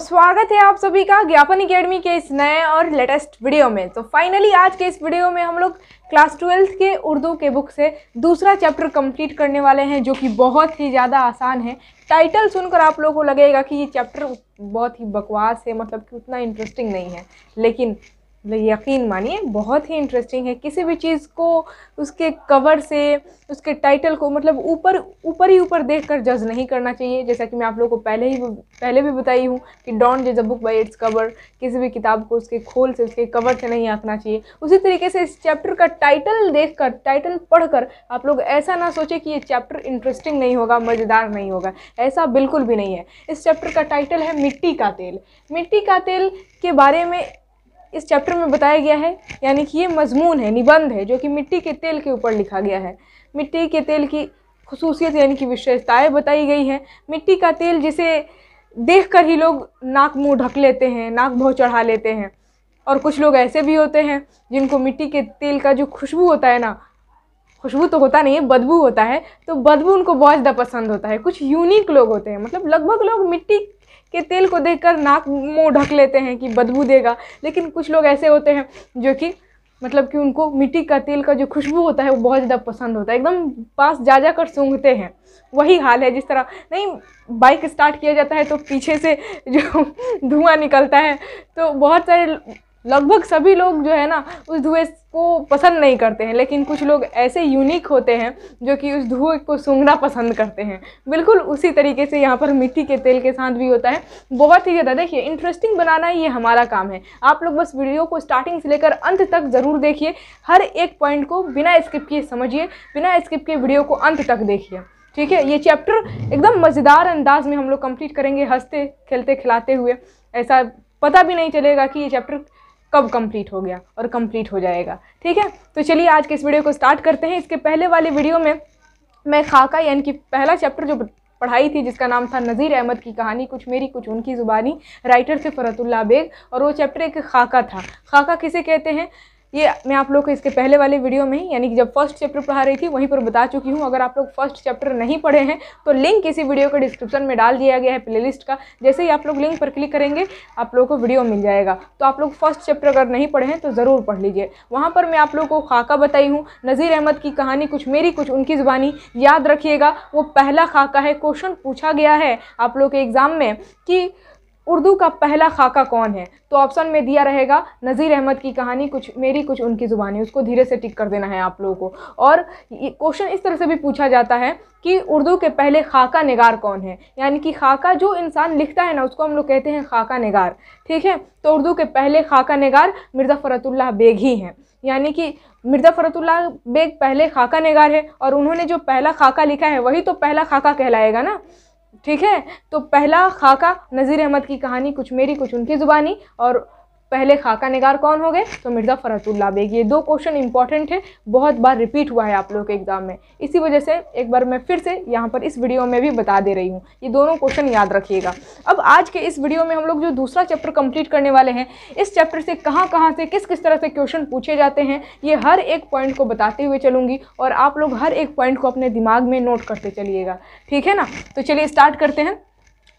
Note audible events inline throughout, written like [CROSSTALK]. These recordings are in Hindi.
स्वागत है आप सभी का ज्ञापन अकेडमी के इस नए और लेटेस्ट वीडियो में तो फाइनली आज के इस वीडियो में हम लोग क्लास ट्वेल्थ के उर्दू के बुक से दूसरा चैप्टर कंप्लीट करने वाले हैं जो कि बहुत ही ज़्यादा आसान है टाइटल सुनकर आप लोगों को लगेगा कि ये चैप्टर बहुत ही बकवास है मतलब कि उतना इंटरेस्टिंग नहीं है लेकिन मतलब यकीन मानिए बहुत ही इंटरेस्टिंग है किसी भी चीज़ को उसके कवर से उसके टाइटल को मतलब ऊपर ऊपर ही ऊपर देख कर जज नहीं करना चाहिए जैसा कि मैं आप लोगों को पहले ही पहले भी बताई हूँ कि डॉन्ट जज a book by its cover किसी भी किताब को उसके खोल से उसके कवर से नहीं आंकना चाहिए उसी तरीके से इस चैप्टर का टाइटल देख कर टाइटल पढ़ कर आप लोग ऐसा ना सोचे कि ये चैप्टर इंटरेस्टिंग नहीं होगा मज़ेदार नहीं होगा ऐसा बिल्कुल भी नहीं है इस चैप्टर का टाइटल है मिट्टी का तेल मिट्टी का तेल के बारे में इस चैप्टर में बताया गया है यानी कि ये मजमून है निबंध है जो कि मिट्टी के तेल के ऊपर लिखा गया है मिट्टी के तेल की खसूसियत यानी कि विशेषताएँ बताई गई हैं मिट्टी का तेल जिसे देख कर ही लोग नाक मुँह ढक लेते हैं नाक भाव चढ़ा लेते हैं और कुछ लोग ऐसे भी होते हैं जिनको मिट्टी के तेल का जो खुशबू होता है ना खुशबू तो होता नहीं है बदबू होता है तो बदबू उनको बहुत ज़्यादा पसंद होता है कुछ यूनिक लोग होते हैं मतलब लगभग लोग मिट्टी कि तेल को देखकर नाक मुंह ढक लेते हैं कि बदबू देगा लेकिन कुछ लोग ऐसे होते हैं जो कि मतलब कि उनको मिट्टी का तेल का जो खुशबू होता है वो बहुत ज़्यादा पसंद होता है एकदम पास जा जा कर सूंघते हैं वही हाल है जिस तरह नहीं बाइक स्टार्ट किया जाता है तो पीछे से जो [LAUGHS] धुआं निकलता है तो बहुत सारे लगभग सभी लोग जो है ना उस धुएँ को पसंद नहीं करते हैं लेकिन कुछ लोग ऐसे यूनिक होते हैं जो कि उस धुएँ को सूंघना पसंद करते हैं बिल्कुल उसी तरीके से यहाँ पर मिट्टी के तेल के साथ भी होता है बहुत ही ज़्यादा देखिए इंटरेस्टिंग बनाना ये हमारा काम है आप लोग बस वीडियो को स्टार्टिंग से लेकर अंत तक ज़रूर देखिए हर एक पॉइंट को बिना स्किप किए समझिए बिना स्किप के वीडियो को अंत तक देखिए ठीक है ये चैप्टर एकदम मज़ेदार अंदाज में हम लोग कंप्लीट करेंगे हंसते खेलते खिलाते हुए ऐसा पता भी नहीं चलेगा कि ये चैप्टर कब कंप्लीट हो गया और कंप्लीट हो जाएगा ठीक है तो चलिए आज के इस वीडियो को स्टार्ट करते हैं इसके पहले वाले वीडियो में मैं खाका यानी कि पहला चैप्टर जो पढ़ाई थी जिसका नाम था नज़ीर अहमद की कहानी कुछ मेरी कुछ उनकी ज़ुबानी राइटर थे फ़रतुल्ला बेग और वो चैप्टर एक खाका था खाका किसे कहते हैं ये मैं आप लोग को इसके पहले वाले वीडियो में ही यानी कि जब फर्स्ट चैप्टर पढ़ा रही थी वहीं पर बता चुकी हूँ अगर आप लोग फर्स्ट चैप्टर नहीं पढ़े हैं तो लिंक इसी वीडियो के डिस्क्रिप्शन में डाल दिया गया है प्लेलिस्ट का जैसे ही आप लोग लिंक पर क्लिक करेंगे आप लोगों को वीडियो मिल जाएगा तो आप लोग फर्स्ट चैप्टर अगर नहीं पढ़े हैं तो ज़रूर पढ़ लीजिए वहाँ पर मैं आप लोग को खाका बताई हूँ नज़ीर अहमद की कहानी कुछ मेरी कुछ उनकी ज़ुबानी याद रखिएगा वो पहला खाका है क्वेश्चन पूछा गया है आप लोग के एग्ज़ाम में कि उर्दू का पहला खाका कौन है तो ऑप्शन में दिया रहेगा नज़ीर अहमद की कहानी कुछ मेरी कुछ उनकी ज़ुबानी उसको धीरे से टिक कर देना है आप लोगों को और क्वेश्चन इस तरह से भी पूछा जाता है कि उर्दू के पहले खाका नगार कौन है यानी कि खाका जो इंसान लिखता है ना उसको हम लोग कहते हैं खाका नगार ठीक है तो उर्दू के पहले खाका नगार मिर्ज़ा फ़रतुल्ला बेग ही हैं यानी कि मिर्ज़ा फ़रतुल्ला बेग पहले खाका नगार है और उन्होंने जो पहला खाका लिखा है वही तो पहला खाका कहलाएगा ना ठीक है तो पहला खाका नज़ीर अहमद की कहानी कुछ मेरी कुछ उनकी ज़ुबानी और पहले खाका निगार कौन हो गए तो मिर्ज़ा फ़रतुल्ला बेग ये दो क्वेश्चन इंपॉर्टेंट है बहुत बार रिपीट हुआ है आप लोगों के एग्ज़ाम में इसी वजह से एक बार मैं फिर से यहाँ पर इस वीडियो में भी बता दे रही हूँ ये दोनों क्वेश्चन याद रखिएगा अब आज के इस वीडियो में हम लोग जो दूसरा चैप्टर कंप्लीट करने वाले हैं इस चैप्टर से कहाँ कहाँ से किस किस तरह से क्वेश्चन पूछे जाते हैं ये हर एक पॉइंट को बताते हुए चलूँगी और आप लोग हर एक पॉइंट को अपने दिमाग में नोट करते चलिएगा ठीक है ना तो चलिए स्टार्ट करते हैं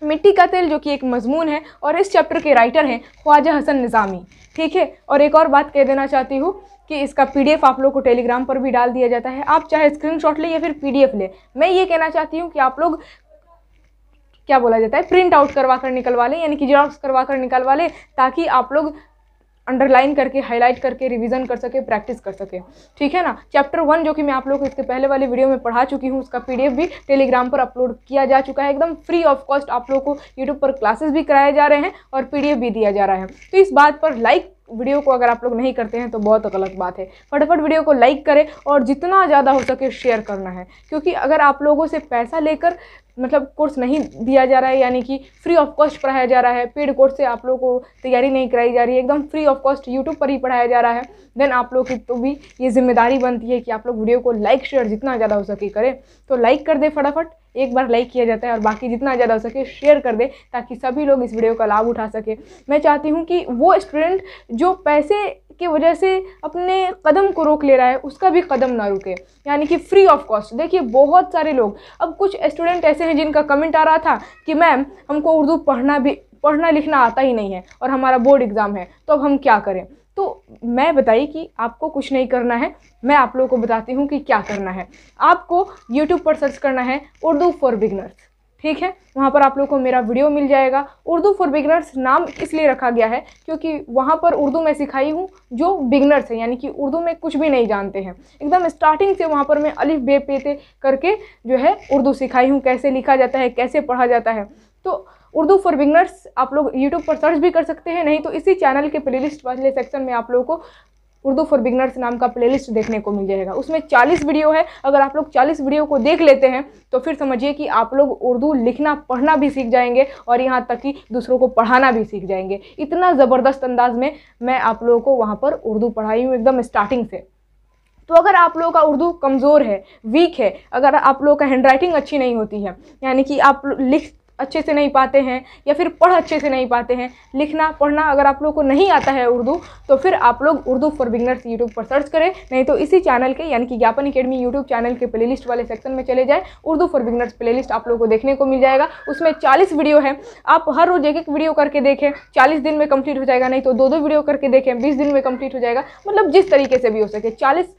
मिट्टी का तेल जो कि एक मजमून है और इस चैप्टर के राइटर हैं ख्वाजा हसन निज़ामी ठीक है और एक और बात कह देना चाहती हूँ कि इसका पीडीएफ आप लोग को टेलीग्राम पर भी डाल दिया जाता है आप चाहे स्क्रीनशॉट लें या फिर पीडीएफ लें मैं ये कहना चाहती हूँ कि आप लोग क्या बोला जाता है प्रिंट आउट करवा कर निकलवा लें यानी कि जेरॉक्स करवा कर निकलवा लें ताकि आप लोग अंडरलाइन करके हाईलाइट करके रिवीजन कर सके प्रैक्टिस कर सके ठीक है ना चैप्टर वन जो कि मैं आप लोग को इसके पहले वाले वीडियो में पढ़ा चुकी हूँ उसका पीडीएफ भी टेलीग्राम पर अपलोड किया जा चुका है एकदम फ्री ऑफ कॉस्ट आप लोगों को यूट्यूब पर क्लासेस भी कराए जा रहे हैं और पीडीएफ भी दिया जा रहा है तो इस बात पर लाइक वीडियो को अगर आप लोग नहीं करते हैं तो बहुत गलत बात है फटाफट वीडियो को लाइक करें और जितना ज़्यादा हो सके शेयर करना है क्योंकि अगर आप लोगों से पैसा लेकर मतलब कोर्स नहीं दिया जा रहा है यानी कि फ्री ऑफ कॉस्ट पढ़ाया जा रहा है पेड कोर्स से आप लोगों को तैयारी नहीं कराई जा रही है एकदम फ्री ऑफ कॉस्ट यूट्यूब पर ही पढ़ाया जा रहा है देन आप लोग की तो भी ये जिम्मेदारी बनती है कि आप लोग वीडियो को लाइक शेयर जितना ज़्यादा हो सके करें तो लाइक कर दें फटाफट एक बार लाइक किया जाता है और बाकी जितना ज़्यादा हो सके शेयर कर दे ताकि सभी लोग इस वीडियो का लाभ उठा सके मैं चाहती हूँ कि वो स्टूडेंट जो पैसे की वजह से अपने कदम को रोक ले रहा है उसका भी कदम ना रुके यानी कि फ्री ऑफ कॉस्ट देखिए बहुत सारे लोग अब कुछ स्टूडेंट ऐसे हैं जिनका कमेंट आ रहा था कि मैम हमको उर्दू पढ़ना भी पढ़ना लिखना आता ही नहीं है और हमारा बोर्ड एग्ज़ाम है तो अब हम क्या करें तो मैं बताई कि आपको कुछ नहीं करना है मैं आप लोगों को बताती हूँ कि क्या करना है आपको यूट्यूब पर सर्च करना है उर्दू फॉर बिगनर्स ठीक है वहाँ पर आप लोग को मेरा वीडियो मिल जाएगा उर्दू फॉर बिगनर्स नाम इसलिए रखा गया है क्योंकि वहाँ पर उर्दू मैं सिखाई हूँ जो बिगनर्स हैं यानी कि उर्दू में कुछ भी नहीं जानते हैं एकदम स्टार्टिंग से वहाँ पर मैं अलिफ बे पे करके जो है उर्दू सिखाई हूँ कैसे लिखा जाता है कैसे पढ़ा जाता है तो उर्दू फॉर बिगनर्स आप लोग यूट्यूब पर सर्च भी कर सकते हैं नहीं तो इसी चैनल के प्ले लिस्ट वाले सेक्शन में आप लोगों को उर्दू फॉर बिगनर्स नाम का प्लेलिस्ट देखने को मिल जाएगा उसमें 40 वीडियो है अगर आप लोग 40 वीडियो को देख लेते हैं तो फिर समझिए कि आप लोग उर्दू लिखना पढ़ना भी सीख जाएंगे और यहाँ तक कि दूसरों को पढ़ाना भी सीख जाएंगे इतना ज़बरदस्त अंदाज में मैं आप लोगों को वहाँ पर उर्दू पढ़ाई हूँ एकदम स्टार्टिंग से तो अगर आप लोगों का उर्दू कमज़ोर है वीक है अगर आप लोगों का हैंड राइटिंग अच्छी नहीं होती है यानी कि आप लिख अच्छे से नहीं पाते हैं या फिर पढ़ अच्छे से नहीं पाते हैं लिखना पढ़ना अगर आप लोग को नहीं आता है उर्दू तो फिर आप लोग उर्दू फॉर बिगनर्स यूट्यूब पर सर्च करें नहीं तो इसी चैनल के यानी कि ज्ञापन अकेडमी यूट्यूब चैनल के प्ले वाले सेक्शन में चले जाए उर्दू फॉर बिगनर्स प्ले आप लोग को देखने को मिल जाएगा उसमें चालीस वीडियो है आप हर रोज़ एक एक वीडियो करके देखें चालीस दिन में कम्प्लीट हो जाएगा नहीं तो दो दो वीडियो करके देखें बीस दिन में कंप्लीट हो जाएगा मतलब जिस तरीके से भी हो सके चालीस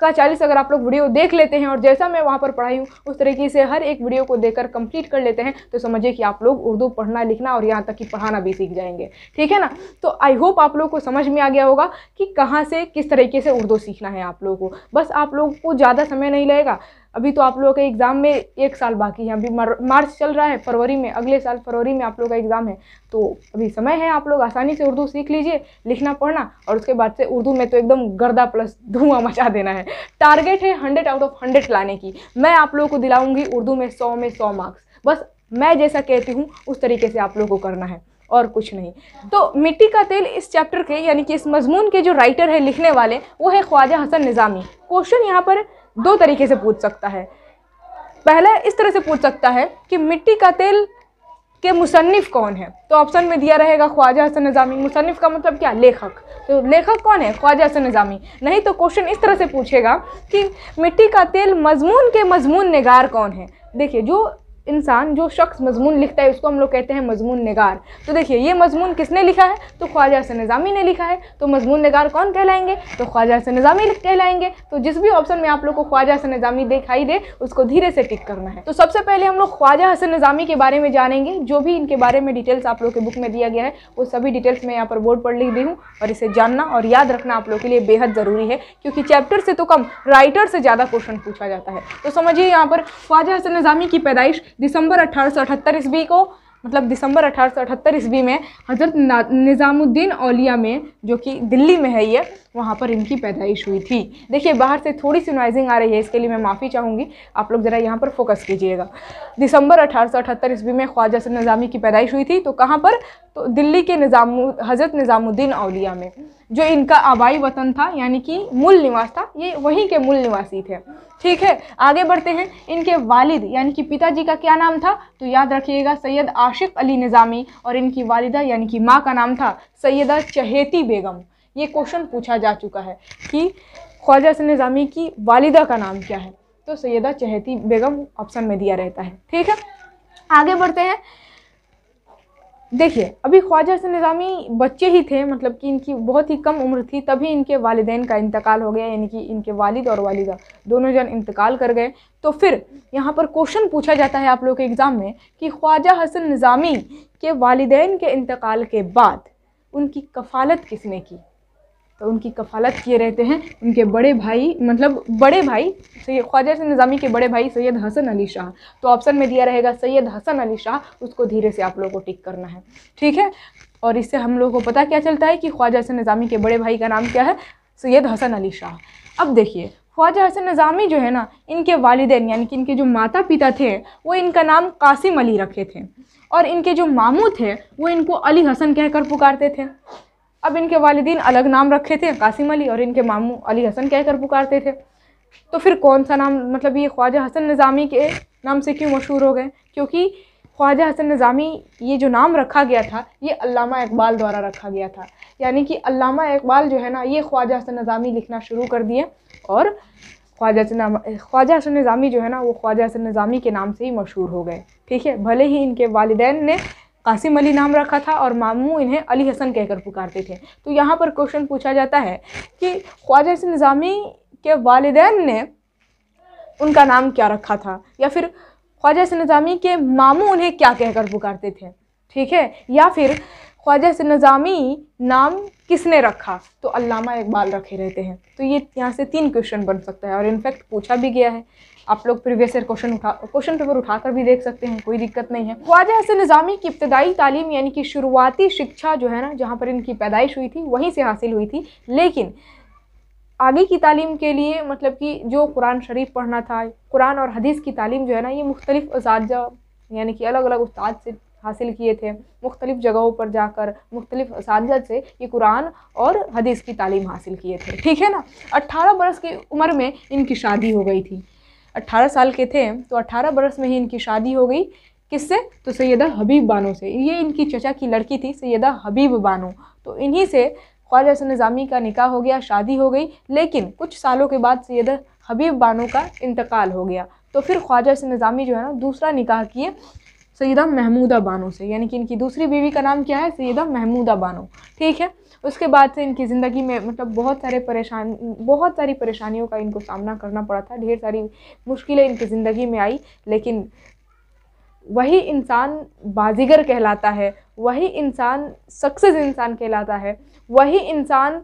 का चालीस अगर आप लोग वीडियो देख लेते हैं और जैसा मैं वहाँ पर पढ़ाई हूँ उस तरीके से हर एक वीडियो को देखकर कंप्लीट कर लेते हैं तो समझिए कि आप लोग उर्दू पढ़ना लिखना और यहाँ तक कि पढ़ाना भी सीख जाएंगे ठीक है ना तो आई होप आप लोग को समझ में आ गया होगा कि कहाँ से किस तरीके से उर्दू सीखना है आप लोगों को बस आप लोगों को ज़्यादा समय नहीं लगेगा अभी तो आप लोगों के एग्ज़ाम में एक साल बाकी है अभी मार्च चल रहा है फरवरी में अगले साल फरवरी में आप लोगों का एग्ज़ाम है तो अभी समय है आप लोग आसानी से उर्दू सीख लीजिए लिखना पढ़ना और उसके बाद से उर्दू में तो एकदम गर्दा प्लस धुआं मचा देना है टारगेट है हंड्रेड आउट ऑफ हंड्रेड लाने की मैं आप लोगों को दिलाऊंगी उर्दू में सौ में सौ मार्क्स बस मैं जैसा कहती हूँ उस तरीके से आप लोगों को करना है और कुछ नहीं तो मिट्टी का तेल इस चैप्टर के यानी कि इस मजमून के जो राइटर है लिखने वाले वो है ख्वाजा हसन निज़ामी क्वेश्चन यहाँ पर दो तरीके से पूछ सकता है पहला इस तरह से पूछ सकता है कि मिट्टी का तेल के मुसनफ़ कौन है तो ऑप्शन में दिया रहेगा ख्वाजा हसन निजामी मुसनफ़ का मतलब क्या लेखक तो लेखक कौन है ख्वाजा हसन निजामी नहीं तो क्वेश्चन इस तरह से पूछेगा कि मिट्टी का तेल मजमून के मजमून नगार कौन है देखिए जो इंसान जो शख्स मजमून लिखता है उसको हम लोग कहते हैं मजमून नगार तो देखिए ये मजमून किसने लिखा है तो ख्वाजा हसन निज़ामी ने लिखा है तो मजमून नगार कौन कहलाएंगे तो ख्वाजा हसन निज़ामी कहलाएंगे तो जिस भी ऑप्शन में आप लोग को ख्वाजा हसन निज़ामी दिखाई दे उसको धीरे से टिक करना है तो सबसे पहले हम लोग ख्वाजा हसन निज़ामी के बारे में जानेंगे जो भी इनके बारे में डिटेल्स आप लोग के बुक में दिया गया है वो सभी डिटेल्स मैं यहाँ पर बोर्ड पर लिख दी हूँ और इसे जानना और याद रखना आप लोग के लिए बेहद ज़रूरी है क्योंकि चैप्टर से तो कम राइटर से ज़्यादा क्वेश्चन पूछा जाता है तो समझिए यहाँ पर ख्वाजा हसन निज़ामी की पैदाइश दिसंबर अठारह ईस्वी को मतलब दिसंबर अठारह ईस्वी में हज़रत निज़ामुद्दीन औलिया में जो कि दिल्ली में है ये वहाँ पर इनकी पैदाइश हुई थी देखिए बाहर से थोड़ी सी नॉइजिंग आ रही है इसके लिए मैं माफ़ी चाहूँगी आप लोग ज़रा यहाँ पर फोकस कीजिएगा दिसंबर अठारह ईस्वी में ख्वाजा से निज़ामी की पैदाइश हुई थी तो कहाँ पर तो दिल्ली के निज़ाम हज़रत निज़ामुद्दीन अलिया में जो इनका आबाई वतन था यानी कि मूल निवास था ये वहीं के मूल निवासी थे ठीक है आगे बढ़ते हैं इनके वालिद यानी कि पिताजी का क्या नाम था तो याद रखिएगा सैयद आशिफ अली निज़ामी और इनकी वालिदा यानी कि माँ का नाम था सैदा चहेती बेगम ये क्वेश्चन पूछा जा चुका है कि ख्वाजा से निज़ामी की वालिदा का नाम क्या है तो सैदा चहेती बेगम ऑप्शन में दिया रहता है ठीक है आगे बढ़ते हैं देखिए अभी ख्वाजा हसन निज़ामी बच्चे ही थे मतलब कि इनकी बहुत ही कम उम्र थी तभी इनके वालदेन का इंतकाल हो गया यानी कि इनके वालिद और वालिदा दोनों जन इंतकाल कर गए तो फिर यहाँ पर क्वेश्चन पूछा जाता है आप लोग के एग्ज़ाम में कि ख्वाजा हसन निज़ामी के वालदेन के इंतकाल के बाद उनकी कफालत किसने की तो उनकी कफालत किए रहते हैं उनके बड़े भाई मतलब बड़े भाई सैयद ख्वाजा से निज़ामी के बड़े भाई सैयद हसन अली शाह तो ऑप्शन में दिया रहेगा सैयद हसन अली शाह उसको धीरे से आप लोगों को टिक करना है ठीक है और इससे हम लोगों को पता क्या चलता है कि ख्वाजा हसन निज़ामी के बड़े भाई का नाम क्या है सैयद हसन अली शाह अब देखिए ख्वाजा हसन निज़ामी जो है ना इनके वालदे यानी कि इनके जो माता पिता थे वो इनका नाम कासिम अली रखे थे और इनके जो मामू थे वो इनको अली हसन कहकर पुकारते थे अब इनके वालदी अलग नाम रखे थे कासिम अली और इनके मामू अली हसन कहकर पुकारते थे तो फिर कौन सा नाम मतलब ये ख्वाजा हसन निज़ामी के नाम से क्यों मशहूर हो गए क्योंकि ख्वाजा हसन निज़ामी ये जो नाम रखा गया था ये अल्लामा इकबाल द्वारा रखा गया था यानी कि अल्लामा इकबाल जो है ना ये ख्वाजा हसन निज़ामी लिखना शुरू कर दिए और ख्वाजा हसन ख्वाजा हसन निज़ामी जो है ना वो ख्वाजा हसन निज़ामी के नाम से ही मशहूर हो गए ठीक है भले ही इनके वालदे ने कासिम अली नाम रखा था और मामू इन्हें अली हसन कहकर पुकारते थे तो यहाँ पर क्वेश्चन पूछा जाता है कि ख्वाजा हसन निज़ामी के वालदेन ने उनका नाम क्या रखा था या फिर ख्वाजा हसन निज़ामी के मामू उन्हें क्या कहकर पुकारते थे ठीक है या फिर ख्वाजा से निज़ामी नाम किसने रखा तो अलामा इकबाल रखे रहते हैं तो ये यहाँ से तीन क्वेश्चन बन सकता है और इनफैक्ट पूछा भी गया है आप लोग प्रीवियस ईयर क्वेश्चन उठा क्वेश्चन पेपर उठाकर भी देख सकते हैं कोई दिक्कत नहीं है वाज हसन निज़ामी की इब्तदाई तालीम यानी कि शुरुआती शिक्षा जो है ना जहाँ पर इनकी पैदाइश हुई थी वहीं से हासिल हुई थी लेकिन आगे की तालीम के लिए मतलब कि जो कुरान शरीफ पढ़ना था कुरान और हदीस की तालीम जो है ना ये मुख्तलिफ़ उसाजा यानी कि अलग अलग उस्ताद से हासिल किए थे मुख्तलिफ़ जगहों पर जाकर मुख्तलिफ उसाजा से ये कुरान और हदीस की तालीम हासिल किए थे ठीक है ना अट्ठारह बरस की उम्र में इनकी शादी हो गई थी 18 साल के थे तो 18 बरस में ही इनकी शादी हो गई किससे तो सैदा हबीब बानो से ये इनकी चचा की लड़की थी सैदा हबीब बानो तो इन्हीं से ख्वाजा हसन निज़ामी का निकाह हो गया शादी हो गई लेकिन कुछ सालों के बाद सैदा हबीब बानो का इंतकाल हो गया तो फिर ख्वाजा हसन निज़ामी जो है ना दूसरा निकाह किए सैदा महमूदा बानो से यानी कि इनकी दूसरी बीवी का नाम क्या है सैदा महमूदा बानो ठीक है उसके बाद से इनकी ज़िंदगी में मतलब बहुत सारे परेशान बहुत सारी परेशानियों का इनको सामना करना पड़ा था ढेर सारी मुश्किलें इनकी ज़िंदगी में आई लेकिन वही इंसान बाजीगर कहलाता है वही इंसान सक्सेस इंसान कहलाता है वही इंसान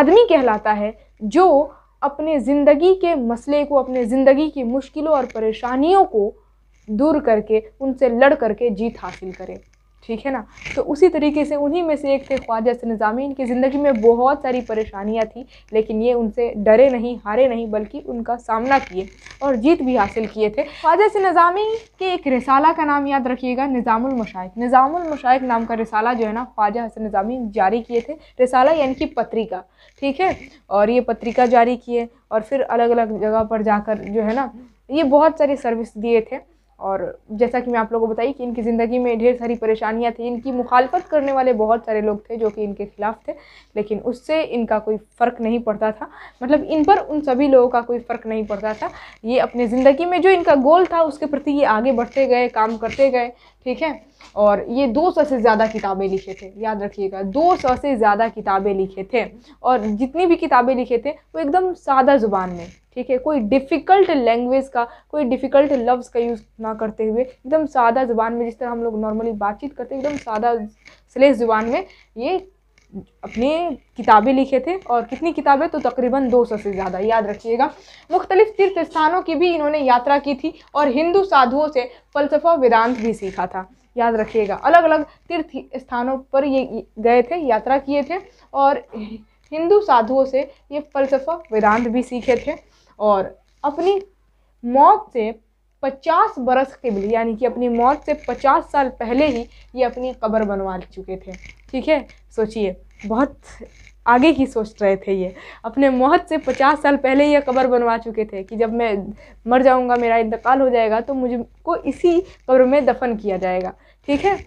आदमी कहलाता है जो अपने ज़िंदगी के मसले को अपने ज़िंदगी की मुश्किलों और परेशानियों को दूर करके उनसे लड़ करके जीत हासिल करें ठीक है ना तो उसी तरीके से उन्हीं में से एक थे ख्वाजा निज़ामी इनकी ज़िंदगी में बहुत सारी परेशानियाँ थी लेकिन ये उनसे डरे नहीं हारे नहीं बल्कि उनका सामना किए और जीत भी हासिल किए थे ख्वाजा निज़ामी के एक रिसाला का नाम याद रखिएगा निज़ामुलमशाइक निज़ामुलमशाइक नाम का रिसाला जो है ना ख्वाजा हसन निज़ामी जारी किए थे रिसाला यानी कि पत्रिका ठीक है और ये पत्रिका जारी किए और फिर अलग अलग जगह पर जाकर जो है ना ये बहुत सारी सर्विस दिए थे और जैसा कि मैं आप लोगों को बताई कि इनकी ज़िंदगी में ढेर सारी परेशानियाँ थी इनकी मुखालफत करने वाले बहुत सारे लोग थे जो कि इनके ख़िलाफ़ थे लेकिन उससे इनका कोई फ़र्क नहीं पड़ता था मतलब इन पर उन सभी लोगों का कोई फ़र्क नहीं पड़ता था ये अपने ज़िंदगी में जो इनका गोल था उसके प्रति ये आगे बढ़ते गए काम करते गए ठीक है और ये दो सौ से ज़्यादा किताबें लिखे थे याद रखिएगा दो सौ से ज़्यादा किताबें लिखे थे और जितनी भी किताबें लिखे थे वो एकदम सादा ज़ुबान में ठीक है कोई डिफ़िकल्ट लैंग्वेज का कोई डिफ़िकल्ट लफ्ज़ का यूज़ ना करते हुए एकदम सादा ज़ुबान में जिस तरह हम लोग नॉर्मली बातचीत करते हैं एकदम सादा स्लेस ज़ुबान में ये अपने किताबें लिखे थे और कितनी किताबें तो तकरीबन 200 से ज़्यादा याद रखिएगा मुख्तलिफ़ तीर्थ स्थानों की भी इन्होंने यात्रा की थी और हिंदू साधुओं से फ़लसफ़ा वेदांत भी सीखा था याद रखिएगा अलग अलग तीर्थ स्थानों पर ये गए थे यात्रा किए थे और हिंदू साधुओं से ये फ़लसफ़ा वेदांत भी सीखे थे और अपनी मौत से पचास बरस के बिल यानी कि अपनी मौत से पचास साल पहले ही ये अपनी कब्र बनवा चुके थे ठीक है सोचिए बहुत आगे की सोच रहे थे ये अपने मौत से पचास साल पहले ये कब्र बनवा चुके थे कि जब मैं मर जाऊंगा मेरा इंतकाल हो जाएगा तो मुझे को इसी कब्र में दफन किया जाएगा ठीक है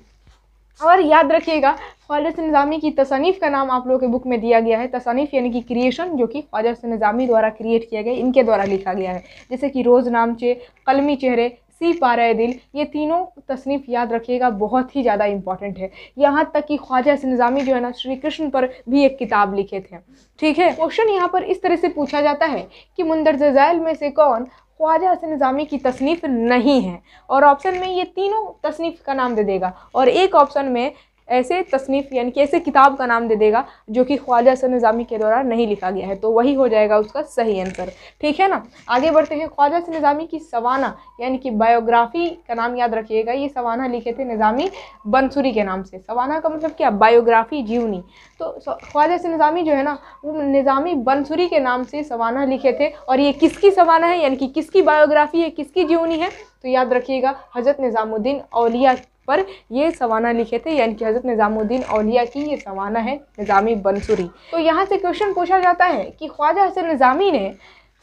और याद रखिएगा ख्वाजा निज़ामी की तसनीफ़ का नाम आप लोगों के बुक में दिया गया है तसनीफ़ यानी कि क्रिएशन जो कि ख्वाजा निज़ामी द्वारा क्रिएट किया गया इनके द्वारा लिखा गया है जैसे कि रोज़ नामचे कलमी चेहरे सी पारा दिल ये तीनों तसनीफ़ याद रखिएगा बहुत ही ज़्यादा इंपॉर्टेंट है यहाँ तक कि ख्वाजा निज़ामी जो है ना श्री कृष्ण पर भी एक किताब लिखे थे ठीक है क्वेश्चन यहाँ पर इस तरह से पूछा जाता है कि मुंदर जजायल में से कौन ख्वाजा हसन निज़ामी की तसनीफ़ नहीं है और ऑप्शन में ये तीनों तसनीफ़ का नाम दे देगा और एक ऑप्शन में ऐसे तसनीफ़ यानी कि ऐसे किताब का नाम दे देगा जो कि ख्वाजा सर निज़ामी के द्वारा नहीं लिखा गया है तो वही हो जाएगा उसका सही आंसर ठीक है ना आगे बढ़ते हैं ख्वाजा सर निज़ामी की सवाना यानी कि बायोग्राफी का नाम याद रखिएगा ये सवाना लिखे थे निज़ामी बंसूरी के नाम से सवाना का मतलब क्या बायोग्राफी जीवनी तो ख्वाजा सर निज़ामी जो है ना वो निज़ामी बंसूरी के नाम से सवाना लिखे थे और ये किसकी सवाना है यानी कि किसकी बायोग्राफी है किसकी जीवनी है तो याद रखिएगा हज़रत निज़ामुद्दीन अलिया पर ये सवाना लिखे थे यानी कि हज़रत निज़ामुद्दीन अलिया की ये सवाना है निज़ामी बंसुरी तो यहाँ से क्वेश्चन पूछा जाता है कि ख्वाजा हसन निज़ामी ने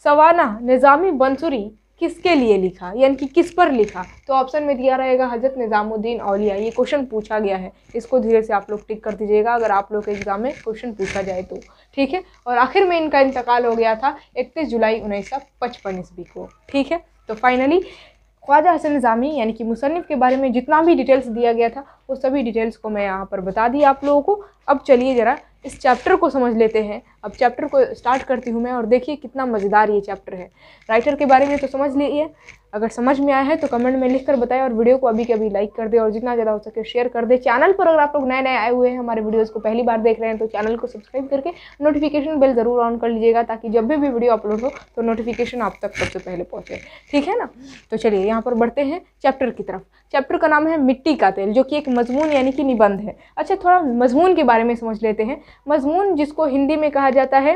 सवाना निज़ामी बंसुरी किसके लिए लिखा यानी कि किस पर लिखा तो ऑप्शन में दिया रहेगा हज़रत निज़ामुद्दीन अलिया ये क्वेश्चन पूछा गया है इसको धीरे से आप लोग टिक कर दीजिएगा अगर आप लोग के एग्ज़ाम में क्वेश्चन पूछा जाए तो ठीक है और आखिर में इनका इंतकाल हो गया था इकतीस जुलाई उन्नीस सौ पचपन ईस्वी को ठीक है तो फाइनली ख्वाजा हसन निज़ामी यानी कि मुसनफ़ के बारे में जितना भी डिटेल्स दिया गया था वो सभी डिटेल्स को मैं यहाँ पर बता दी आप लोगों को अब चलिए ज़रा इस चैप्टर को समझ लेते हैं अब चैप्टर को स्टार्ट करती हूँ मैं और देखिए कितना मज़ेदार ये चैप्टर है राइटर के बारे में तो समझ लीजिए अगर समझ में आया है तो कमेंट में लिख कर बताएं और वीडियो को अभी के अभी लाइक कर दे और जितना ज़्यादा हो सके शेयर कर दे चैनल पर अगर आप लोग नए नए आए हुए हैं हमारे वीडियोज़ को पहली बार देख रहे हैं तो चैनल को सब्सक्राइब करके नोटिफिकेशन बिल ज़रूर ऑन कर लीजिएगा ताकि जब भी वीडियो अपलोड हो तो नोटिफिकेशन आप तक सबसे पहले पहुँचे ठीक है ना तो चलिए यहाँ पर बढ़ते हैं चैप्टर की तरफ चैप्टर का नाम है मिट्टी का तेल जो कि एक मजमून यानी कि निबंध है अच्छा थोड़ा मजमून के बारे में समझ लेते हैं मजमून जिसको हिंदी में कहा जाता है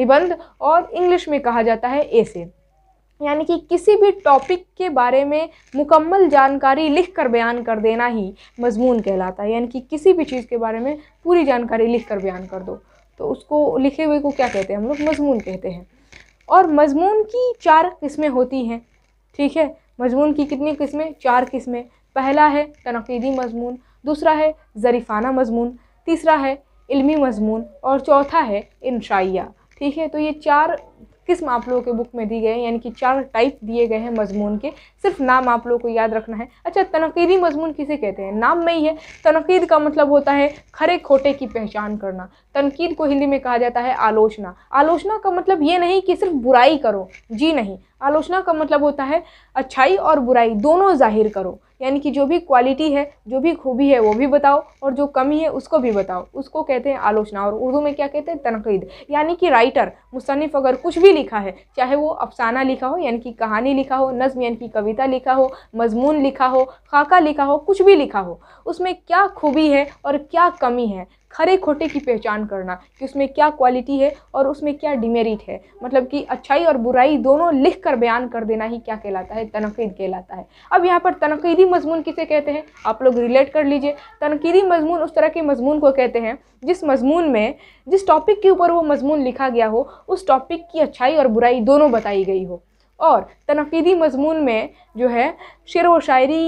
निबंध और इंग्लिश में कहा जाता है ऐसे यानी कि किसी भी टॉपिक के बारे में मुकम्मल जानकारी लिख कर बयान कर देना ही मजमून कहलाता है यानी कि किसी भी चीज़ के बारे में पूरी जानकारी लिख कर बयान कर दो तो उसको लिखे हुए को क्या कहते हैं हम लोग मजमून कहते हैं और मजमून की चार किस्में होती हैं ठीक है मजमून की कितनी किस्में चार किस्में पहला है तनकीदी मजमून दूसरा है ज़रीफ़ाना मजमून तीसरा है इल्मी मजमून और चौथा है इनशाइया ठीक है तो ये चार किस्म आप लोगों के बुक में दी गए हैं यानी कि चार टाइप दिए गए हैं मजमून के सिर्फ नाम आप लोगों को याद रखना है अच्छा तनकीदी मजमून किसे कहते हैं नाम में ही है तनकीद का मतलब होता है खरे खोटे की पहचान करना तनकीद को हिंदी में कहा जाता है आलोचना आलोचना का मतलब ये नहीं कि सिर्फ बुराई करो जी नहीं आलोचना का मतलब होता है अच्छाई और बुराई दोनों जाहिर करो यानी कि जो भी क्वालिटी है जो भी खूबी है वो भी बताओ और जो कमी है उसको भी बताओ उसको कहते हैं आलोचना और उर्दू में क्या कहते हैं तनकीद यानी कि राइटर मुसनफ़ अगर कुछ भी लिखा है चाहे वो अफसाना लिखा हो यानी कि कहानी लिखा हो नज़म यानी कि कविता लिखा हो मजमून लिखा हो खाका लिखा हो कुछ भी लिखा हो उसमें क्या खूबी है और क्या कमी है खरे खोटे की पहचान करना कि उसमें क्या क्वालिटी है और उसमें क्या डिमेरिट है मतलब कि अच्छाई और बुराई दोनों लिख कर बयान कर देना ही क्या कहलाता है तनकीद कहलाता है अब यहाँ पर तनकीदी मजमून किसे कहते हैं आप लोग रिलेट कर लीजिए तनकीदी मजमून उस तरह के मजमून को कहते हैं जिस मजमून में जिस टॉपिक के ऊपर वो मजमून लिखा गया हो उस टॉपिक की अच्छाई और बुराई दोनों बताई गई हो और तनकीदी मजमून में जो है शेर व शायरी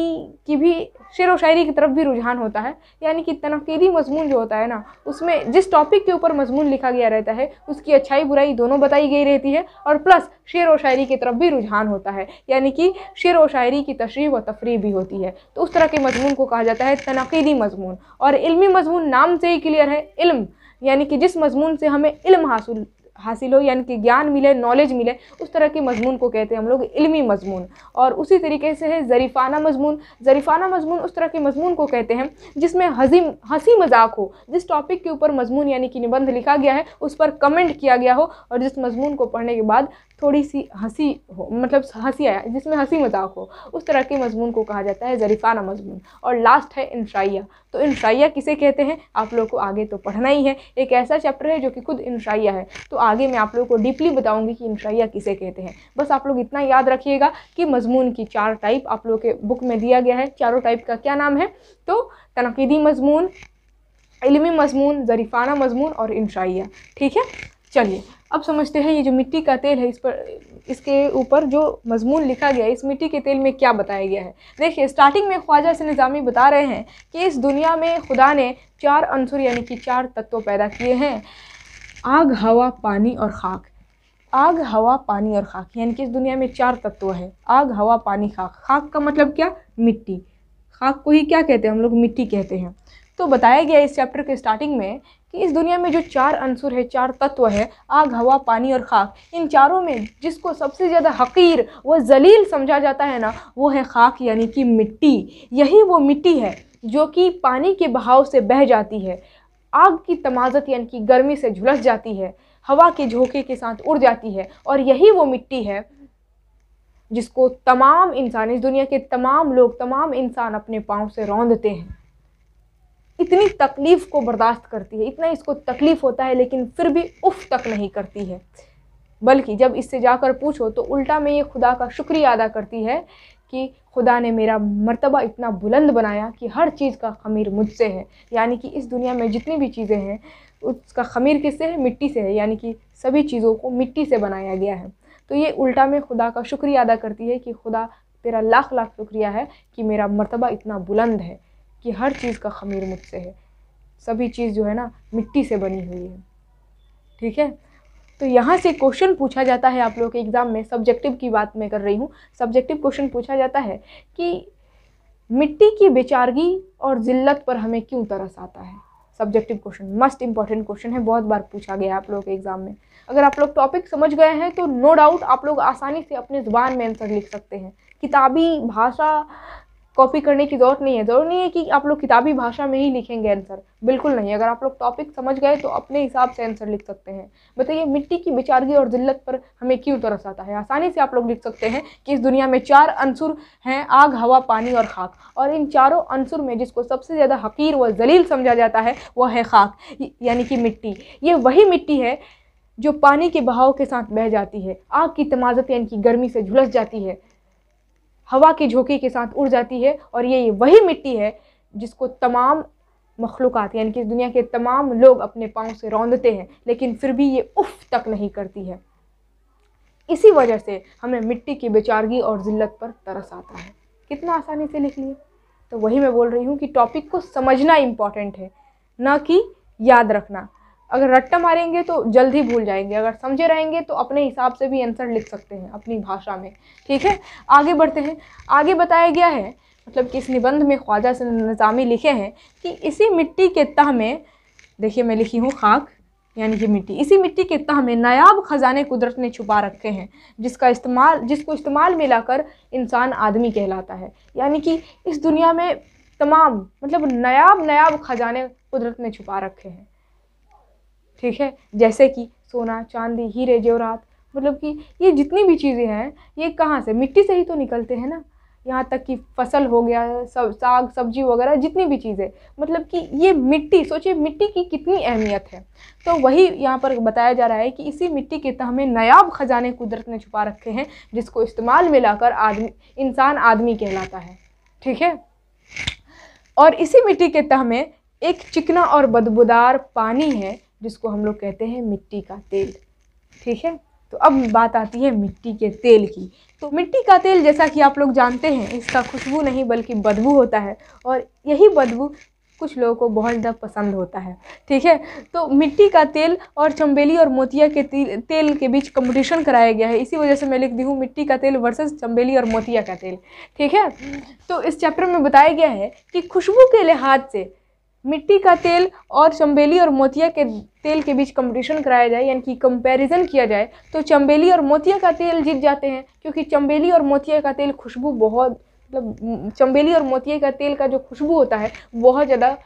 की भी शेर व शायरी की तरफ भी रुझान होता है यानी कि तनकीदी मजमून जो होता है ना उसमें जिस टॉपिक के ऊपर मजमून लिखा गया रहता है उसकी अच्छाई बुराई दोनों बताई गई रहती है और प्लस शेर व शायरी की तरफ भी रुझान होता है यानी कि शेर व शायरी की तशरी व तफरी भी होती है तो उस तरह के मजमून को कहा जाता है तनकीदी मजमून और इलमी मजमून नाम से ही क्लियर है इल्म यानी कि जिस मजमून से हमें इल्म हासिल हासिल हो यानी कि ज्ञान मिले नॉलेज मिले उस तरह के मजमून को कहते हैं हम लोग इल्मी मजमून और उसी तरीके से है ज़रीफ़ाना मजमून ज़रीफ़ाना मजमून उस तरह के मजमून को कहते हैं जिसमें हंसी हंसी मजाक हो जिस टॉपिक के ऊपर मजमून यानी कि निबंध लिखा गया है उस पर कमेंट किया गया हो और जिस मजमून को पढ़ने के बाद थोड़ी सी हंसी हो मतलब हंसी आया जिसमें हंसी मजाक हो उस तरह के मजमून को कहा जाता है ज़रीफ़ाना मजमून और लास्ट है इंशाइया तो इंशाइया किसे कहते हैं आप लोग को आगे तो पढ़ना ही है एक ऐसा चैप्टर है जो कि खुद इंशाइया है तो आगे मैं आप लोग को डीपली बताऊँगी कि इंशाइया किसे कहते हैं बस आप लोग इतना याद रखिएगा कि मजमून की चार टाइप आप लोग के बुक में दिया गया है चारों टाइप का क्या नाम है तो तनकीदी मजमून इलमी मजमून ज़रीफ़ाना मजमून और इंशाइया ठीक है चलिए अब समझते हैं ये जो मिट्टी का तेल है इस पर इसके ऊपर जो मजमून लिखा गया है इस मिट्टी के तेल में क्या बताया गया है देखिए स्टार्टिंग में ख्वाजा से निज़ामी बता रहे हैं कि इस दुनिया में खुदा ने चार अंसुर यानी कि चार तत्व पैदा किए हैं आग हवा पानी और खाक आग हवा पानी और खाक यानी कि इस दुनिया में चार तत्व है आग हवा पानी खाक खाक का मतलब क्या मिट्टी खाक को ही क्या कहते हैं हम लोग मिट्टी कहते हैं तो बताया गया इस चैप्टर के स्टार्टिंग में कि इस दुनिया में जो चार अंसुर है चार तत्व है आग हवा पानी और खाक इन चारों में जिसको सबसे ज़्यादा हकीर व जलील समझा जाता है ना वो है खाक यानी कि मिट्टी यही वो मिट्टी है जो कि पानी के बहाव से बह जाती है आग की तमाजत यानी कि गर्मी से झुलस जाती है हवा के झोंके के साथ उड़ जाती है और यही वो मिट्टी है जिसको तमाम इंसान इस दुनिया के तमाम लोग तमाम इंसान अपने पाँव से रौंदते हैं इतनी तकलीफ़ को बर्दाश्त करती है इतना इसको तकलीफ़ होता है लेकिन फिर भी उफ़ तक नहीं करती है बल्कि जब इससे जाकर पूछो तो उल्टा में ये खुदा का शुक्रिया अदा करती है कि खुदा ने मेरा मर्तबा इतना बुलंद बनाया कि हर चीज़ का खमीर मुझसे है यानी कि इस दुनिया में जितनी भी चीज़ें हैं उसका खमीर किससे है मिट्टी से है यानी कि सभी चीज़ों को मिट्टी से बनाया गया है तो ये उल्टा में खुदा का शुक्रिया अदा करती है कि खुदा तेरा लाख लाख शुक्रिया है कि मेरा मर्तबा इतना बुलंद है कि हर चीज़ का खमीर मुझसे है सभी चीज़ जो है ना मिट्टी से बनी हुई है ठीक है तो यहाँ से क्वेश्चन पूछा जाता है आप लोगों के एग्ज़ाम में सब्जेक्टिव की बात मैं कर रही हूँ सब्जेक्टिव क्वेश्चन पूछा जाता है कि मिट्टी की बेचारगी और ज़िल्लत पर हमें क्यों तरस आता है subjective question must important question है बहुत बार पूछा गया आप लोगों के एग्ज़ाम में अगर आप लोग टॉपिक समझ गए हैं तो नो no डाउट आप लोग आसानी से अपने ज़ुबान में आंसर लिख सकते हैं किताबी भाषा कॉपी करने की ज़रूरत नहीं है ज़रूर नहीं है कि आप लोग किताबी भाषा में ही लिखेंगे आंसर बिल्कुल नहीं अगर आप लोग टॉपिक समझ गए तो अपने हिसाब से आंसर लिख सकते हैं बताइए मिट्टी की बेचारगी और जिल्लत पर हमें क्यों तरस आता है आसानी से आप लोग लिख सकते हैं कि इस दुनिया में चार अंसुर हैं आग हवा पानी और खाक और इन चारों अंसुर में जिसको सबसे ज़्यादा हकीर व जलील समझा जाता है वह है खाक यानी कि मिट्टी ये वही मिट्टी है जो पानी के बहाव के साथ बह जाती है आग की तमाजत यानी कि गर्मी से झुलस जाती है हवा की झोंकी के साथ उड़ जाती है और ये वही मिट्टी है जिसको तमाम मखलूक यानी कि दुनिया के तमाम लोग अपने पाँव से रौंदते हैं लेकिन फिर भी ये उफ़ तक नहीं करती है इसी वजह से हमें मिट्टी की बेचारगी और ज़िल्लत पर तरस आता है कितना आसानी से लिख लिए तो वही मैं बोल रही हूँ कि टॉपिक को समझना इम्पॉर्टेंट है ना कि याद रखना अगर रट्टा मारेंगे तो जल्दी भूल जाएंगे अगर समझे रहेंगे तो अपने हिसाब से भी आंसर लिख सकते हैं अपनी भाषा में ठीक है आगे बढ़ते हैं आगे बताया गया है मतलब कि इस निबंध में ख्वाजा से नज़ामी लिखे हैं कि इसी मिट्टी के तह में देखिए मैं लिखी हूँ खाक यानी कि मिट्टी इसी मिट्टी के तह में नायाब ख़जाने कुदरत ने छुपा रखे हैं जिसका इस्तेमाल जिसको इस्तेमाल मिलाकर इंसान आदमी कहलाता है यानी कि इस दुनिया में तमाम मतलब नायाब नायाब ख़जाने कुदरत ने छुपा रखे हैं ठीक है जैसे कि सोना चांदी हीरे जेवरात मतलब कि ये जितनी भी चीज़ें हैं ये कहाँ से मिट्टी से ही तो निकलते हैं ना यहाँ तक कि फसल हो गया सब साग सब्जी वगैरह जितनी भी चीज़ें मतलब कि ये मिट्टी सोचिए मिट्टी की कितनी अहमियत है तो वही यहाँ पर बताया जा रहा है कि इसी मिट्टी के तह में नयाब ख़जाने कुदरत ने छुपा रखे हैं जिसको इस्तेमाल में लाकर आदमी इंसान आदमी कहलाता है ठीक है और इसी मिट्टी के तह में एक चिकना और बदबूदार पानी है जिसको हम लोग कहते हैं मिट्टी का तेल ठीक है तो अब बात आती है मिट्टी के तेल की तो मिट्टी का तेल जैसा कि आप लोग जानते हैं इसका खुशबू नहीं बल्कि बदबू होता है और यही बदबू कुछ लोगों को बहुत ज़्यादा पसंद होता है ठीक है तो मिट्टी का तेल और चम्बेली और मोतिया के तेल के बीच कंपटीशन कराया गया है इसी वजह से मैं लिख दी हूँ मिट्टी का तेल वर्सेस चम्बेली और मोतिया का तेल ठीक है तो इस चैप्टर में बताया गया है कि खुशबू के लिहाज से मिट्टी का तेल और चंबेली और मोतिया के तेल के बीच कंपटीशन कराया जाए यानी कि कंपैरिजन किया जाए तो चंबेली और मोतिया का तेल जीत जाते हैं क्योंकि चंबेली और मोतिया का तेल खुशबू बहुत मतलब चंबेली और मोतिया का तेल का जो खुशबू होता है बहुत ज़्यादा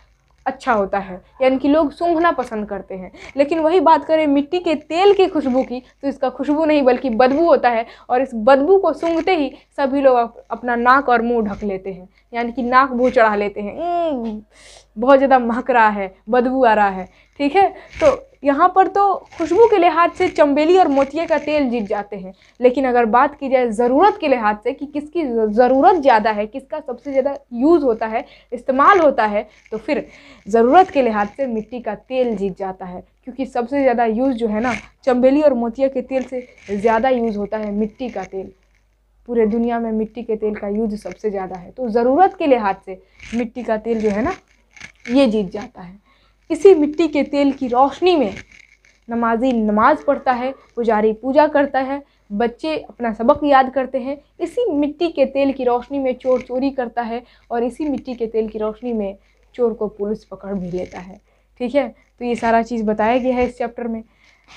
अच्छा होता है यानी कि लोग सूंघना पसंद करते हैं लेकिन वही बात करें मिट्टी के तेल की खुशबू की तो इसका खुशबू नहीं बल्कि बदबू होता है और इस बदबू को सूंघते ही सभी लोग अपना नाक और मुंह ढक लेते हैं यानी कि नाक भू चढ़ा लेते हैं बहुत ज़्यादा महक रहा है बदबू आ रहा है ठीक है तो यहाँ पर तो खुशबू के लिहाज से चंबेली और मोतिया का तेल जीत जाते हैं लेकिन अगर बात की जाए ज़रूरत के लिहाज से कि किसकी ज़रूरत ज़्यादा है किसका सबसे ज़्यादा यूज़ होता है इस्तेमाल होता है तो फिर ज़रूरत के लिहाज से मिट्टी का तेल जीत जाता है क्योंकि सबसे ज़्यादा यूज़ जो है ना चंबेली और मोतिया के तेल से ज़्यादा यूज़ होता है मिट्टी का तेल पूरे दुनिया में मिट्टी के तेल का यूज सबसे ज़्यादा है तो ज़रूरत के लिहाज से मिट्टी का तेल जो है ना ये जीत जाता है इसी मिट्टी के तेल की रोशनी में नमाजी नमाज पढ़ता है पुजारी पूजा करता है बच्चे अपना सबक याद करते हैं इसी मिट्टी के तेल की रोशनी में चोर चोरी करता है और इसी मिट्टी के तेल की रोशनी में चोर को पुलिस पकड़ भी लेता है ठीक है तो ये सारा चीज़ बताया गया है इस चैप्टर में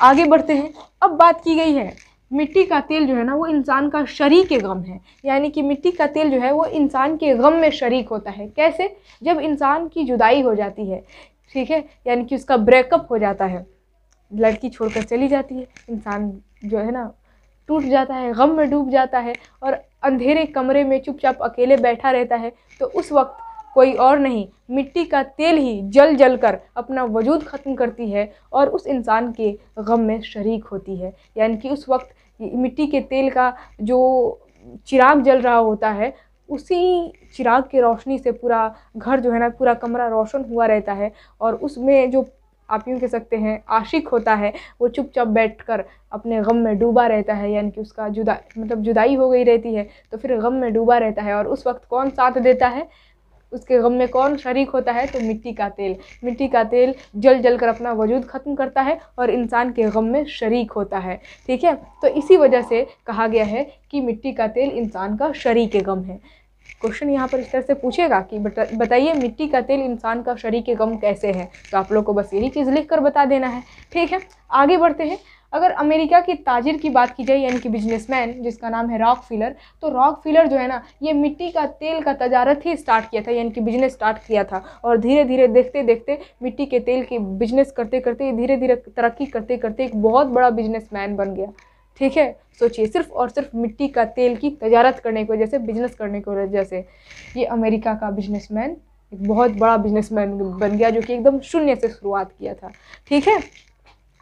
आगे बढ़ते हैं अब बात की गई है मिट्टी का तेल जो है ना वो इंसान का शरीक गम है यानी कि मिट्टी का तेल जो है वो इंसान के गम में शरीक होता है कैसे जब इंसान की जुदाई हो जाती है ठीक है यानी कि उसका ब्रेकअप हो जाता है लड़की छोड़कर चली जाती है इंसान जो है ना टूट जाता है गम में डूब जाता है और अंधेरे कमरे में चुपचाप अकेले बैठा रहता है तो उस वक्त कोई और नहीं मिट्टी का तेल ही जल जल कर अपना वजूद ख़त्म करती है और उस इंसान के गम में शरीक होती है यानी कि उस वक्त मिट्टी के तेल का जो चिराग जल रहा होता है उसी चिराग की रोशनी से पूरा घर जो है ना पूरा कमरा रोशन हुआ रहता है और उसमें जो आप यूँ कह सकते हैं आशिक होता है वो चुपचाप बैठकर अपने गम में डूबा रहता है यानी कि उसका जुदा मतलब जुदाई हो गई रहती है तो फिर गम में डूबा रहता है और उस वक्त कौन साथ देता है उसके गम में कौन शरीक होता है तो मिट्टी का तेल मिट्टी का तेल जल जल कर अपना वजूद ख़त्म करता है और इंसान के गम में शरीक होता है ठीक है तो इसी वजह से कहा गया है कि मिट्टी का तेल इंसान का शरीक गम है क्वेश्चन यहाँ पर इस तरह से पूछेगा कि बता, बताइए मिट्टी का तेल इंसान का शरीर के गम कैसे है तो आप लोग को बस यही चीज़ लिख कर बता देना है ठीक है आगे बढ़ते हैं अगर अमेरिका की ताजिर की बात की जाए यानी कि बिजनेसमैन जिसका नाम है रॉक फिलर तो रॉक फिलर जो है ना ये मिट्टी का तेल का तजारत ही स्टार्ट किया था यानी कि बिजनेस स्टार्ट किया था और धीरे धीरे देखते देखते मिट्टी के तेल की बिजनेस करते करते धीरे धीरे तरक्की करते करते एक बहुत बड़ा बिजनेस बन गया ठीक है सोचिए सिर्फ और सिर्फ मिट्टी का तेल की तजारत करने की वजह से बिजनेस करने की वजह से ये अमेरिका का बिजनेसमैन एक बहुत बड़ा बिजनेसमैन बन गया जो कि एकदम शून्य से शुरुआत किया था ठीक है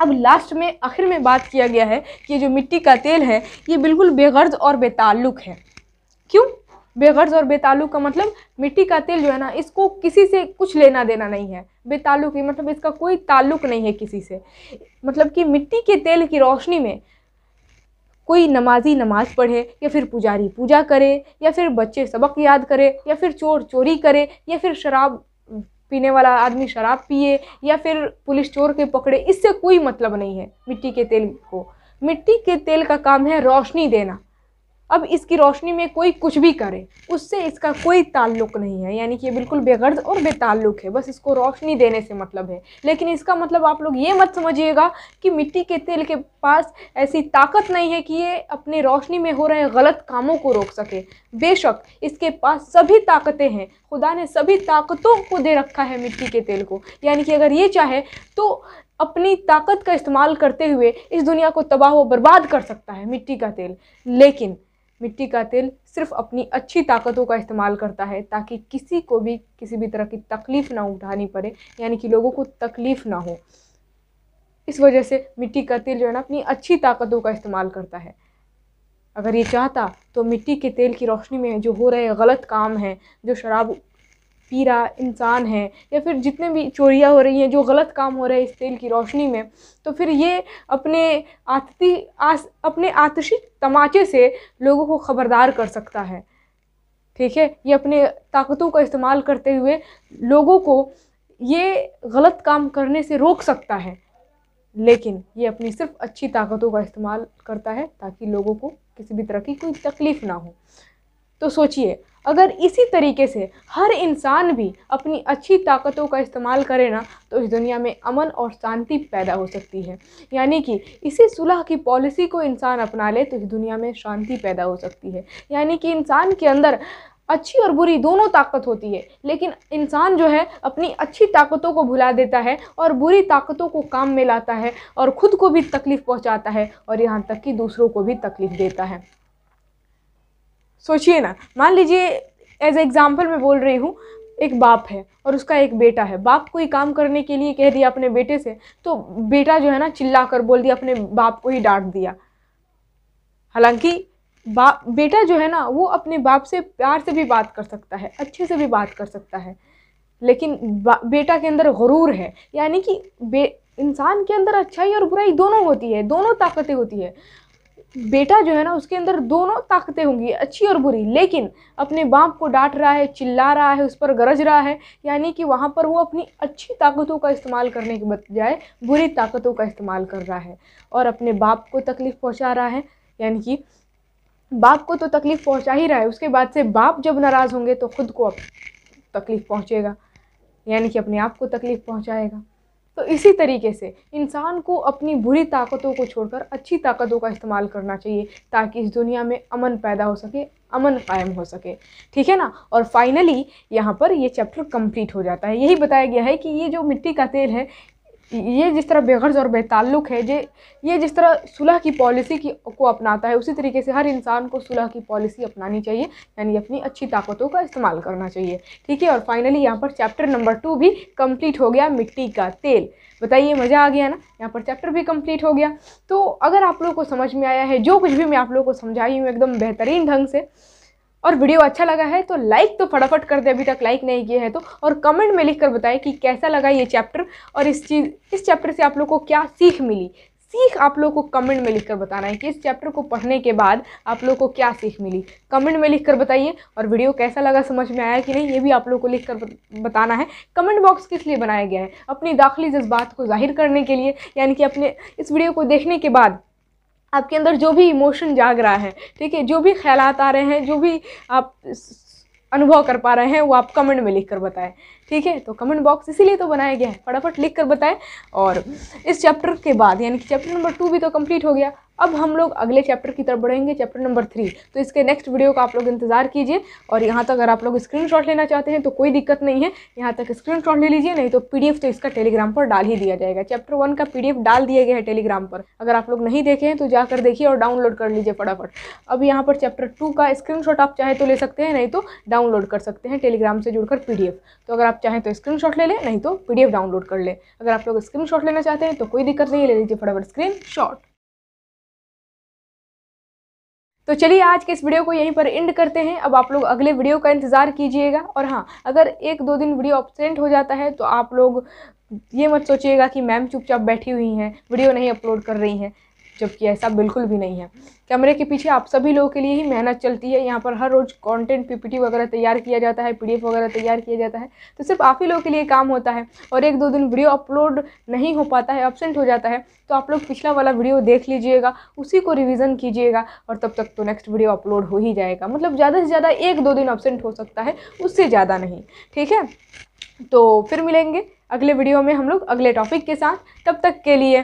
अब लास्ट में आखिर में बात किया गया है कि जो मिट्टी का तेल है ये बिल्कुल बेगर्ज और बेताल्लुक है क्यों बेगर्ज और बेताल्लुक का मतलब मिट्टी का तेल जो है ना इसको किसी से कुछ लेना देना नहीं है बेताल्लुक मतलब इसका कोई ताल्लुक नहीं है किसी से मतलब कि मिट्टी के तेल की रोशनी में कोई नमाजी नमाज पढ़े या फिर पुजारी पूजा करे या फिर बच्चे सबक याद करे या फिर चोर चोरी करे या फिर शराब पीने वाला आदमी शराब पिए या फिर पुलिस चोर के पकड़े इससे कोई मतलब नहीं है मिट्टी के तेल को मिट्टी के तेल का काम है रोशनी देना अब इसकी रोशनी में कोई कुछ भी करे उससे इसका कोई ताल्लुक नहीं है यानी कि ये बिल्कुल बेगर्ज और बेताल्लुक है बस इसको रोशनी देने से मतलब है लेकिन इसका मतलब आप लोग ये मत समझिएगा कि मिट्टी के तेल के पास ऐसी ताकत नहीं है कि ये अपने रोशनी में हो रहे गलत कामों को रोक सके बेशक इसके पास सभी ताकतें हैं खुदा ने सभी ताकतों को दे रखा है मिट्टी के तेल को यानी कि अगर ये चाहे तो अपनी ताकत का इस्तेमाल करते हुए इस दुनिया को तबाह व बर्बाद कर सकता है मिट्टी का तेल लेकिन मिट्टी का तेल सिर्फ अपनी अच्छी ताकतों का इस्तेमाल करता है ताकि किसी को भी किसी भी तरह की तकलीफ़ ना उठानी पड़े यानी कि लोगों को तकलीफ़ ना हो इस वजह से मिट्टी का तेल जो है ना अपनी अच्छी ताकतों का इस्तेमाल करता है अगर ये चाहता तो मिट्टी के तेल की रोशनी में जो हो रहे गलत काम हैं जो शराब पीरा इंसान है या फिर जितने भी चोरियाँ हो रही हैं जो गलत काम हो रहे हैं इस तेल की रोशनी में तो फिर ये अपने आतती आस अपने आतशी तमाचे से लोगों को ख़बरदार कर सकता है ठीक है ये अपने ताकतों का इस्तेमाल करते हुए लोगों को ये गलत काम करने से रोक सकता है लेकिन ये अपनी सिर्फ अच्छी ताकतों का इस्तेमाल करता है ताकि लोगों को किसी भी तरह की कोई तकलीफ़ ना हो तो सोचिए अगर इसी तरीके से हर इंसान भी अपनी अच्छी ताकतों का इस्तेमाल करे ना तो इस दुनिया में अमन और शांति पैदा हो सकती है यानी कि इसी सुलह की पॉलिसी को इंसान अपना ले तो इस दुनिया में शांति पैदा हो सकती है यानी कि इंसान के अंदर अच्छी और बुरी दोनों ताकत होती है लेकिन इंसान जो है अपनी अच्छी ताकतों को भुला देता है और बुरी ताकतों को काम में लाता है और ख़ुद को भी तकलीफ़ पहुंचाता है और यहाँ तक कि दूसरों को भी तकलीफ़ देता है सोचिए ना मान लीजिए एज एग्ज़ाम्पल मैं बोल रही हूँ एक बाप है और उसका एक बेटा है बाप कोई काम करने के लिए कह दिया अपने बेटे से तो बेटा जो है ना चिल्ला कर बोल दिया अपने बाप को ही डांट दिया हालांकि बाप बेटा जो है ना वो अपने बाप से प्यार से भी बात कर सकता है अच्छे से भी बात कर सकता है लेकिन बेटा के अंदर गुरूर है यानी कि इंसान के अंदर अच्छाई और बुराई दोनों होती है दोनों ताकतें होती है बेटा जो है ना उसके अंदर दोनों ताकतें होंगी अच्छी और बुरी लेकिन अपने बाप को डांट रहा है चिल्ला रहा है उस पर गरज रहा है यानी कि वहाँ पर वो अपनी अच्छी ताकतों का इस्तेमाल करने के बजाय बुरी ताकतों का इस्तेमाल कर रहा है और अपने बाप को तकलीफ़ पहुँचा रहा है यानी कि बाप को तो तकलीफ़ पहुँचा ही रहा है उसके बाद से बाप जब नाराज़ होंगे तो ख़ुद को तकलीफ़ पहुँचेगा यानी कि अपने आप को तकलीफ़ पहुँचाएगा तो इसी तरीके से इंसान को अपनी बुरी ताकतों को छोड़कर अच्छी ताकतों का इस्तेमाल करना चाहिए ताकि इस दुनिया में अमन पैदा हो सके अमन कायम हो सके ठीक है ना और फाइनली यहाँ पर ये चैप्टर कंप्लीट हो जाता है यही बताया गया है कि ये जो मिट्टी का तेल है ये जिस तरह बेगर्ज और बेताल्लुक है ये ये जिस तरह सुलह की पॉलिसी की को अपनाता है उसी तरीके से हर इंसान को सुलह की पॉलिसी अपनानी चाहिए यानी अपनी अच्छी ताकतों का इस्तेमाल करना चाहिए ठीक है और फाइनली यहाँ पर चैप्टर नंबर टू भी कंप्लीट हो गया मिट्टी का तेल बताइए मज़ा आ गया ना यहाँ पर चैप्टर भी कंप्लीट हो गया तो अगर आप लोग को समझ में आया है जो कुछ भी मैं आप लोग को समझाई हूँ एकदम बेहतरीन ढंग से और वीडियो अच्छा लगा है तो लाइक तो फटाफट कर दे अभी तक लाइक नहीं किया है तो और कमेंट में लिख कर बताएं कि कैसा लगा ये चैप्टर और इस चीज़ इस चैप्टर से आप लोग को क्या सीख मिली सीख आप लोग को कमेंट में लिख कर बताना है कि इस चैप्टर को पढ़ने के बाद आप लोग को क्या सीख मिली कमेंट में लिख कर बताइए और वीडियो कैसा लगा समझ में आया कि नहीं ये भी आप लोग को लिख कर बताना है कमेंट बॉक्स किस लिए बनाया गया है अपनी दाखिली जज्बात को जाहिर करने के लिए यानी कि अपने इस वीडियो को देखने के बाद आपके अंदर जो भी इमोशन जाग रहा है ठीक है जो भी ख्याल आ रहे हैं जो भी आप अनुभव कर पा रहे हैं वो आप कमेंट में लिख कर बताएं ठीक है तो कमेंट बॉक्स इसीलिए तो बनाया गया है फटाफट लिख कर बताएं और इस चैप्टर के बाद यानी कि चैप्टर नंबर टू भी तो कंप्लीट हो गया अब हम लोग अगले चैप्टर की तरफ बढ़ेंगे चैप्टर नंबर थ्री तो इसके नेक्स्ट वीडियो का आप लोग इंतजार कीजिए और यहाँ तक अगर आप लोग स्क्रीनशॉट लेना चाहते हैं तो कोई दिक्कत नहीं है यहाँ तक स्क्रीनशॉट ले लीजिए नहीं तो पीडीएफ तो इसका टेलीग्राम पर डाल ही दिया जाएगा चैप्टर वन का पी डाल दिया गया है टेलीग्राम पर अगर आप लोग नहीं देखे हैं तो जाकर देखिए और डाउनलोड कर लीजिए फटाफट अब यहाँ पर चैप्टर टू का स्क्रीन आप चाहे तो ले सकते हैं नहीं तो डाउनलोड कर सकते हैं टेलीग्राम से जुड़कर पी तो अगर आप चाहें तो स्क्रीन ले लें नहीं तो पी डाउनलोड कर लें अगर आप लोग स्क्रीन लेना चाहते हैं तो कोई दिक्कत नहीं ले लीजिए फटाफट स्क्रीन शॉट तो चलिए आज के इस वीडियो को यहीं पर एंड करते हैं अब आप लोग अगले वीडियो का इंतज़ार कीजिएगा और हाँ अगर एक दो दिन वीडियो ऑब्सेंट हो जाता है तो आप लोग ये मत सोचिएगा कि मैम चुपचाप बैठी हुई हैं वीडियो नहीं अपलोड कर रही हैं जबकि ऐसा बिल्कुल भी नहीं है कैमरे के पीछे आप सभी लोगों के लिए ही मेहनत चलती है यहाँ पर हर रोज़ कंटेंट पीपीटी वगैरह तैयार किया जाता है पीडीएफ वगैरह तैयार किया जाता है तो सिर्फ आप ही लोगों के लिए काम होता है और एक दो दिन वीडियो अपलोड नहीं हो पाता है एबसेंट हो जाता है तो आप लोग पिछला वाला वीडियो देख लीजिएगा उसी को रिविज़न कीजिएगा और तब तक तो नेक्स्ट वीडियो अपलोड हो ही जाएगा मतलब ज़्यादा से ज़्यादा एक दो दिन एबसेंट हो सकता है उससे ज़्यादा नहीं ठीक है तो फिर मिलेंगे अगले वीडियो में हम लोग अगले टॉपिक के साथ तब तक के लिए